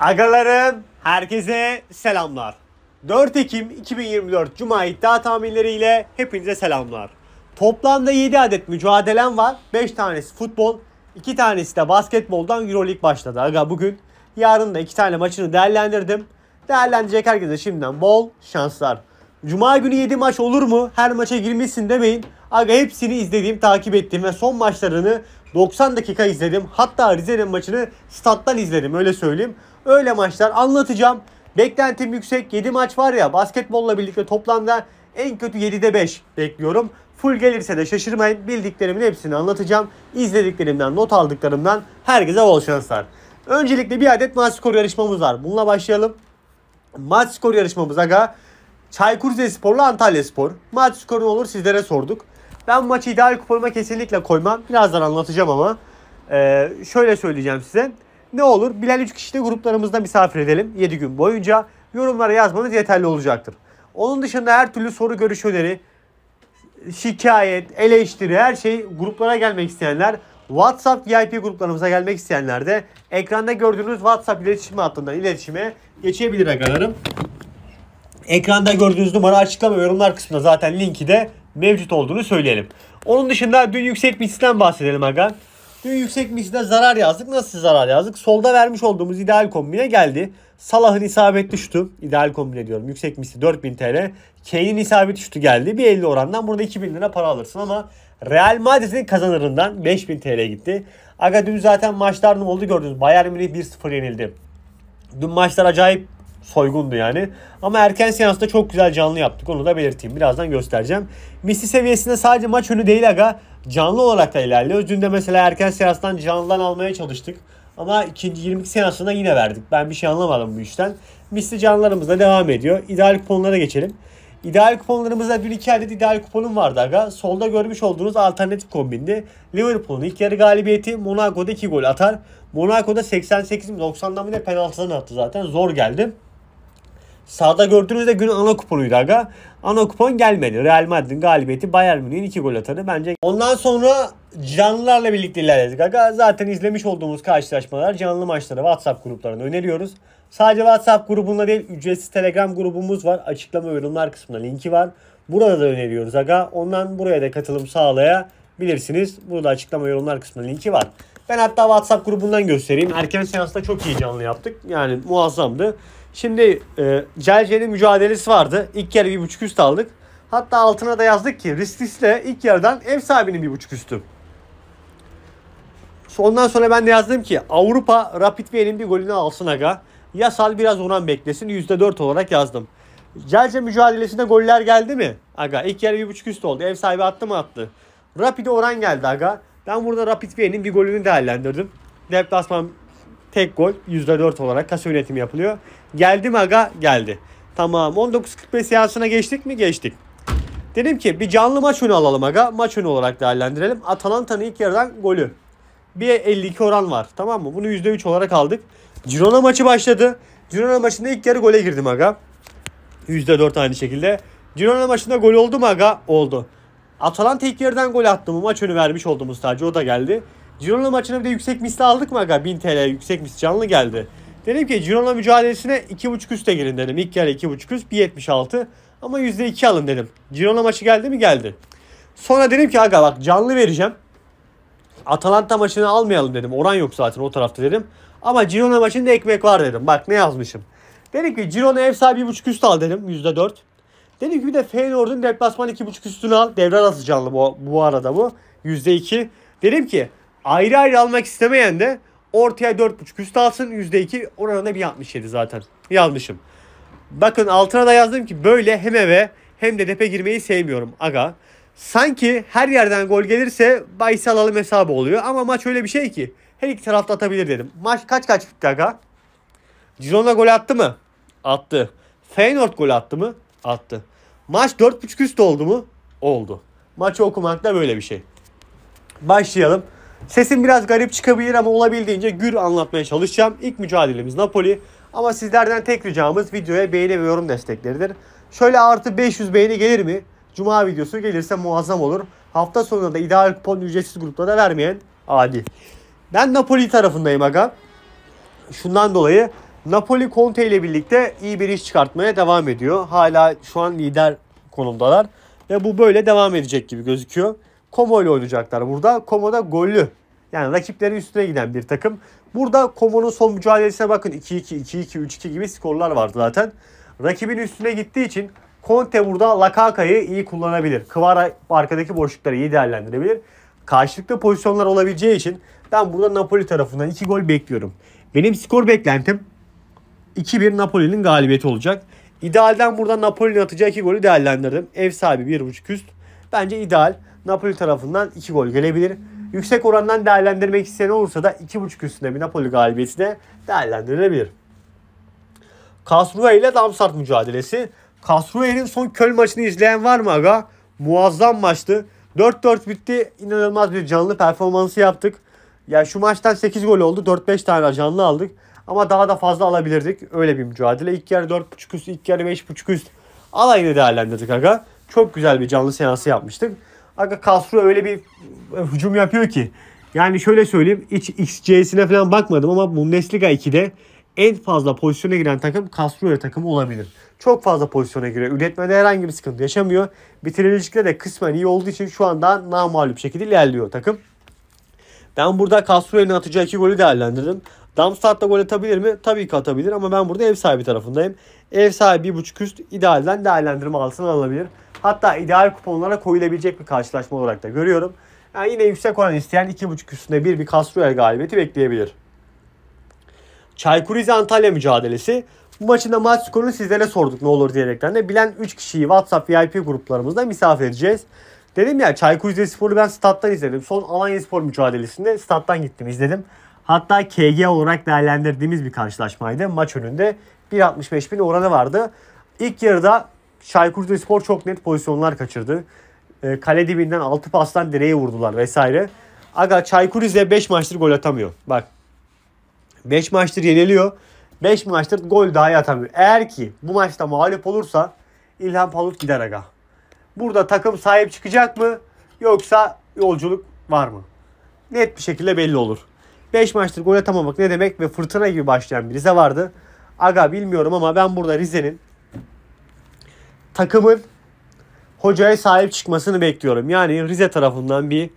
Agalarım, herkese selamlar. 4 Ekim 2024 Cuma iddia tahminleriyle hepinize selamlar. Toplamda 7 adet mücadelem var. 5 tanesi futbol, 2 tanesi de basketboldan Euroleague başladı. Aga bugün yarın da 2 tane maçını değerlendirdim. Değerlenecek herkese şimdiden bol şanslar. Cuma günü 7 maç olur mu? Her maça girmişsin demeyin. Aga hepsini izlediğim, takip ettiğim ve son maçlarını 90 dakika izledim. Hatta Rize'nin maçını stat'tan izledim öyle söyleyeyim. Öyle maçlar anlatacağım. Beklentim yüksek. 7 maç var ya basketbolla birlikte toplamda en kötü 7'de 5 bekliyorum. Full gelirse de şaşırmayın. Bildiklerimin hepsini anlatacağım. İzlediklerimden, not aldıklarımdan herkese bol şanslar. Öncelikle bir adet maç skoru yarışmamız var. Bununla başlayalım. Maç skoru yarışmamız aga. Çaykur Rizespor'la Antalya Spor. Maç skoru ne olur sizlere sorduk. Ben maçı ideal kuponuma kesinlikle koymam. Birazdan anlatacağım ama. Ee, şöyle söyleyeceğim size ne olur? Bilal üç kişide de gruplarımızda misafir edelim 7 gün boyunca. Yorumlara yazmanız yeterli olacaktır. Onun dışında her türlü soru görüş öneri, şikayet, eleştiri her şey gruplara gelmek isteyenler WhatsApp VIP gruplarımıza gelmek isteyenler de ekranda gördüğünüz WhatsApp iletişim hattından iletişime geçebilir arkadaşlarım. Ekranda gördüğünüz numara açıklama yorumlar kısmında zaten linki de mevcut olduğunu söyleyelim. Onun dışında dün yüksek bir bahsedelim arkadaşlar. Dün yüksek misle zarar yazdık. Nasıl zarar yazdık? Solda vermiş olduğumuz ideal kombine geldi. Salah'ın isabetli şutu. ideal kombine diyorum. Yüksek misli 4000 TL. Kane'in isabetli şutu geldi. Bir 50 orandan burada 2000 lira para alırsın ama Real Madrid'in kazanırından 5000 TL gitti. Aga dün zaten maçlar ne oldu gördünüz. Bayern Münih 1-0 yenildi. Dün maçlar acayip soygundu yani. Ama erken seansta çok güzel canlı yaptık. Onu da belirteyim. Birazdan göstereceğim. Misli seviyesinde sadece maç önü değil aga canlı olarak da ilerliyoruz. Dün de mesela erken seanstan canlıdan almaya çalıştık. Ama ikinci 22 seansında yine verdik. Ben bir şey anlamadım bu işten. Misli canlılarımız devam ediyor. İdeal kuponlara geçelim. İdeal kuponlarımızda dün iki adet ideal kuponum vardı aga. Solda görmüş olduğunuz alternatif kombindi. Liverpool'un ilk yarı galibiyeti Monaco'da 2 gol atar. Monaco'da 88 mi 90'dan bile penaltıdan attı zaten. Zor geldi. Sağda gördüğünüz de gün ana kuponuydu aga ana kupon gelmedi. Real Madrid'in galibiyeti Bayern Münih'in 2 gol atarı bence. Ondan sonra canlılarla birlikte ilerledik. Aga zaten izlemiş olduğumuz karşılaşmalar canlı maçları WhatsApp gruplarına öneriyoruz. Sadece WhatsApp grubunda değil ücretsiz Telegram grubumuz var. Açıklama yorumlar kısmında linki var. Burada da öneriyoruz aga. Ondan buraya da katılım sağlayabilirsiniz. Burada açıklama yorumlar kısmında linki var. Ben hatta WhatsApp grubundan göstereyim. Erken seansta çok iyi canlı yaptık. Yani muazzamdı. Şimdi e, Celce'nin mücadelesi vardı. İlk yarı buçuk üst aldık. Hatta altına da yazdık ki risklisle ilk yarıdan ev sahibinin bir buçuk üstü. Ondan sonra ben de yazdım ki Avrupa Rapid Wien'in bir golünü alsın aga. Yasal biraz oran beklesin. %4 olarak yazdım. Celce mücadelesinde goller geldi mi? Aga ilk yarı buçuk üst oldu. Ev sahibi attı mı attı. Rapid'e oran geldi aga. Ben burada Rapid Wien'in bir golünü değerlendirdim. Deplasman Tek gol %4 olarak kasa yönetimi yapılıyor. Geldi mi aga? Geldi. Tamam 19.45 seansına geçtik mi? Geçtik. Dedim ki bir canlı maç önü alalım aga. Maç önü olarak değerlendirelim. Atalanta'nın ilk yarıdan golü. Bir 52 oran var. Tamam mı? Bunu %3 olarak aldık. Girona maçı başladı. Girona maçında ilk yarı gole girdim aga. %4 aynı şekilde. Girona maçında gol oldu mu aga? Oldu. Atalanta ilk yerden gol attı mı? Maç önü vermiş olduğumuz sadece o da geldi. Girona maçına bir de yüksek misli aldık mı aga? 1000 TL yüksek misli canlı geldi. Dedim ki Girona mücadelesine 2.5 üste girin dedim. İlk yarı 2.5 üst 1.76 ama %2 alın dedim. Girona maçı geldi mi geldi. Sonra dedim ki aga bak canlı vereceğim. Atalanta maçını almayalım dedim. Oran yok zaten o tarafta dedim. Ama Girona maçında ekmek var dedim. Bak ne yazmışım. Dedim ki Girona ev sahibi 1.5 üst al dedim. %4. Dedim ki bir de Feyenoord'un deplasman 2.5 üstünü al. Devre arası canlı bu, bu arada bu. %2. Dedim ki Ayrı ayrı almak istemeyen de ortaya 4.5 üst alsın. %2 oranında bir 1.67 zaten. Yazmışım. Bakın altına da yazdım ki böyle hem eve hem de depe girmeyi sevmiyorum aga. Sanki her yerden gol gelirse bahis alalım hesabı oluyor. Ama maç öyle bir şey ki her iki tarafta atabilir dedim. Maç kaç kaç bitti aga? Girona gol attı mı? Attı. Feyenoord gol attı mı? Attı. Maç 4.5 üst oldu mu? Oldu. Maçı okumak da böyle bir şey. Başlayalım. Sesim biraz garip çıkabilir ama olabildiğince gür anlatmaya çalışacağım. İlk mücadelemiz Napoli. Ama sizlerden tek ricamız videoya beğeni ve yorum destekleridir. Şöyle artı 500 beğeni gelir mi? Cuma videosu gelirse muazzam olur. Hafta sonunda da ideal kupon ücretsiz grupta da vermeyen adi. Ben Napoli tarafındayım aga. Şundan dolayı Napoli Conte ile birlikte iyi bir iş çıkartmaya devam ediyor. Hala şu an lider konumdalar. Ve bu böyle devam edecek gibi gözüküyor. Como ile oynayacaklar burada. Como da gollü. Yani rakipleri üstüne giden bir takım. Burada Komonun son mücadelesine bakın 2-2, 2-2, 3-2 gibi skorlar vardı zaten. Rakibin üstüne gittiği için Conte burada Lakaka'yı iyi kullanabilir. kıvara arkadaki boşlukları iyi değerlendirebilir. Karşılıklı pozisyonlar olabileceği için ben burada Napoli tarafından 2 gol bekliyorum. Benim skor beklentim 2-1 Napoli'nin galibiyeti olacak. İdealden burada Napoli'nin atacağı 2 golü değerlendirdim. Ev sahibi 1.5 üst. Bence ideal. Napoli tarafından 2 gol gelebilir. Yüksek orandan değerlendirmek isteyen olursa da 2.5 üstünde bir Napoli galibiyeti de değerlendirilebilir. Kasrue ile Damsart mücadelesi. Kasrue'nin son köl maçını izleyen var mı aga? Muazzam maçtı. 4-4 bitti. İnanılmaz bir canlı performansı yaptık. Ya şu maçtan 8 gol oldu. 4-5 tane canlı aldık. Ama daha da fazla alabilirdik. Öyle bir mücadele. İlk yarı 4.5 üst, ilk yarı 5.5 üst. Alayını değerlendirdik aga. Çok güzel bir canlı seansı yapmıştık. Aga Kasru öyle bir e, hücum yapıyor ki. Yani şöyle söyleyeyim. Hiç XC'sine falan bakmadım ama Bundesliga 2'de en fazla pozisyona giren takım Kastruyer takımı olabilir. Çok fazla pozisyona giriyor. Üretmede herhangi bir sıkıntı yaşamıyor. Bitirilişlikte de kısmen iyi olduğu için şu anda namalup şekilde ilerliyor takım. Ben burada Kastruyer'in atacağı iki golü değerlendirdim. Darmstadt gol atabilir mi? Tabii ki atabilir ama ben burada ev sahibi tarafındayım. Ev sahibi 1.5 üst idealden değerlendirme altına alabilir. Hatta ideal kuponlara koyulabilecek bir karşılaşma olarak da görüyorum. Yani yine yüksek oran isteyen 2.5 üstünde bir bir Kastroyer galibiyeti bekleyebilir. Çaykur Rize-Antalya mücadelesi. Bu maçın da maç skorunu sizlere sorduk ne olur diyerekten de bilen 3 kişiyi WhatsApp VIP gruplarımızda misafir edeceğiz. Dedim ya Çaykur Rizespor'u ben stat'tan izledim. Son Alanya Spor mücadelesinde stat'tan gittim izledim. Hatta KG olarak değerlendirdiğimiz bir karşılaşmaydı. Maç önünde 1.65 bin oranı vardı. İlk yarıda Çaykur Rizespor çok net pozisyonlar kaçırdı. E, kale dibinden 6 pastan direğe vurdular vesaire. Aga Çaykur Rize 5 maçtır gol atamıyor. Bak 5 maçtır yeniliyor. 5 maçtır gol daha atamıyor. Eğer ki bu maçta mağlup olursa İlhan Palut gider aga. Burada takım sahip çıkacak mı? Yoksa yolculuk var mı? Net bir şekilde belli olur. 5 maçtır gol atamamak ne demek ve fırtına gibi başlayan bir Rize vardı. Aga bilmiyorum ama ben burada Rize'nin takımın hocaya sahip çıkmasını bekliyorum. Yani Rize tarafından bir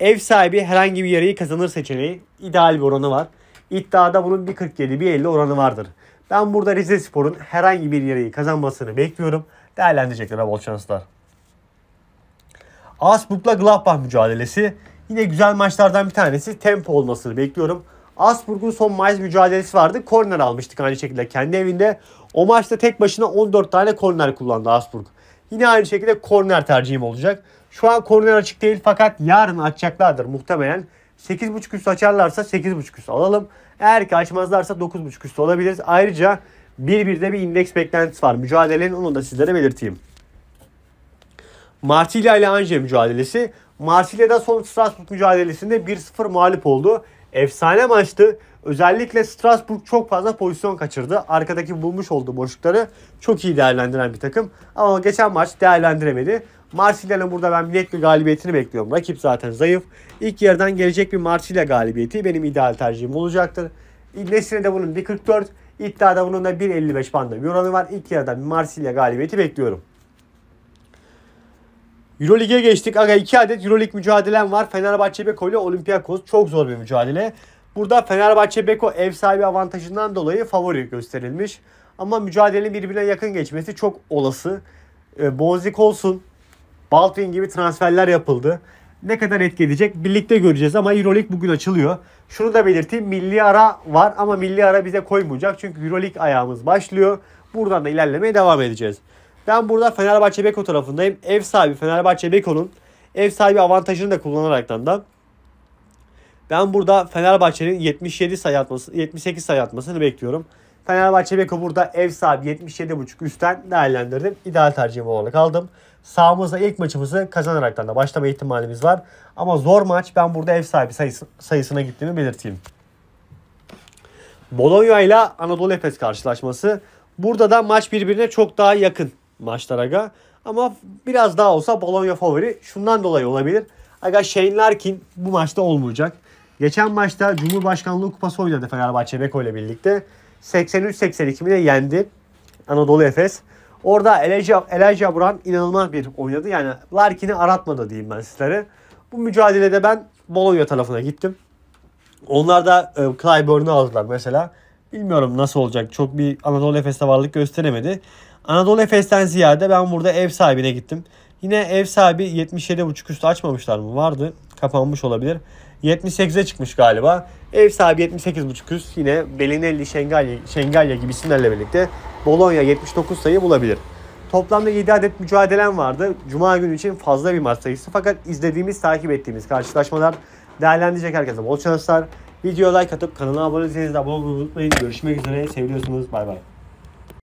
ev sahibi herhangi bir yarayı kazanır seçeneği ideal bir oranı var. İddiada bunun bir 47 bir 50 oranı vardır. Ben burada Rize Spor'un herhangi bir yarayı kazanmasını bekliyorum. Değerlendirecekler bol şanslar. Asbukla Gladbach mücadelesi. Yine güzel maçlardan bir tanesi tempo olmasını bekliyorum. Asburg'un son Mayıs mücadelesi vardı. Korner almıştık aynı şekilde kendi evinde. O maçta tek başına 14 tane korner kullandı Asburg. Yine aynı şekilde korner tercihim olacak. Şu an korner açık değil fakat yarın açacaklardır muhtemelen. 8.5 üstü açarlarsa 8.5 üstü alalım. Eğer ki açmazlarsa 9.5 üstü olabiliriz. Ayrıca bir birde bir indeks beklentisi var. Mücadelenin onu da sizlere belirteyim. Marsilya ile Anje mücadelesi. Marsilya'da son Strasbourg mücadelesinde 1-0 mağlup oldu efsane maçtı. Özellikle Strasbourg çok fazla pozisyon kaçırdı. Arkadaki bulmuş olduğu boşlukları çok iyi değerlendiren bir takım. Ama geçen maç değerlendiremedi. Marsilya'nın burada ben net bir galibiyetini bekliyorum. Rakip zaten zayıf. İlk yerden gelecek bir Marsilya galibiyeti benim ideal tercihim olacaktır. Nesine de bunun 1.44, iddiada bunun da 1.55 bandı bir oranı var. İlk yerden bir Marsilya galibiyeti bekliyorum. Euroleague'e geçtik. Aga 2 adet Euroleague mücadelem var. Fenerbahçe Beko ile Olympiakos. Çok zor bir mücadele. Burada Fenerbahçe Beko ev sahibi avantajından dolayı favori gösterilmiş. Ama mücadelenin birbirine yakın geçmesi çok olası. E, ee, Bozik olsun, Baldwin gibi transferler yapıldı. Ne kadar etki edecek birlikte göreceğiz ama Euroleague bugün açılıyor. Şunu da belirteyim milli ara var ama milli ara bize koymayacak. Çünkü Euroleague ayağımız başlıyor. Buradan da ilerlemeye devam edeceğiz. Ben burada Fenerbahçe Beko tarafındayım. Ev sahibi Fenerbahçe Beko'nun ev sahibi avantajını da kullanarak da ben burada Fenerbahçe'nin 77 sayı atması, 78 sayı atmasını bekliyorum. Fenerbahçe Beko burada ev sahibi 77.5 üstten değerlendirdim. İdeal tercihim olarak aldım. Sağımızda ilk maçımızı kazanarak da başlama ihtimalimiz var. Ama zor maç ben burada ev sahibi sayısı, sayısına gittiğimi belirteyim. Bologna ile Anadolu Efes karşılaşması. Burada da maç birbirine çok daha yakın. Maçlara aga. Ama biraz daha olsa Bologna favori. Şundan dolayı olabilir. Aga Shane Larkin bu maçta olmayacak. Geçen maçta Cumhurbaşkanlığı Kupası oynadı Fenerbahçe Beko ile birlikte. 83-82 de yendi Anadolu Efes. Orada Elijah, Elijah Buran inanılmaz bir oynadı. Yani Larkin'i aratmadı diyeyim ben sizlere. Bu mücadelede ben Bologna tarafına gittim. Onlar da e, Clyburn'u aldılar mesela. Bilmiyorum nasıl olacak. Çok bir Anadolu Efes'te varlık gösteremedi. Anadolu Efes'ten ziyade ben burada ev sahibine gittim. Yine ev sahibi 77.5 üstü açmamışlar mı? Vardı. Kapanmış olabilir. 78'e çıkmış galiba. Ev sahibi 78.5 üst. Yine Belinelli, Şengalya, Şengalya gibi isimlerle birlikte Bologna 79 sayı bulabilir. Toplamda 7 adet mücadelem vardı. Cuma günü için fazla bir maç sayısı. Fakat izlediğimiz, takip ettiğimiz karşılaşmalar değerlendirecek herkese bol şanslar. Videoya like atıp kanala abone değilseniz de abone olmayı unutmayın. Görüşmek üzere. Seviyorsunuz. Bay bay.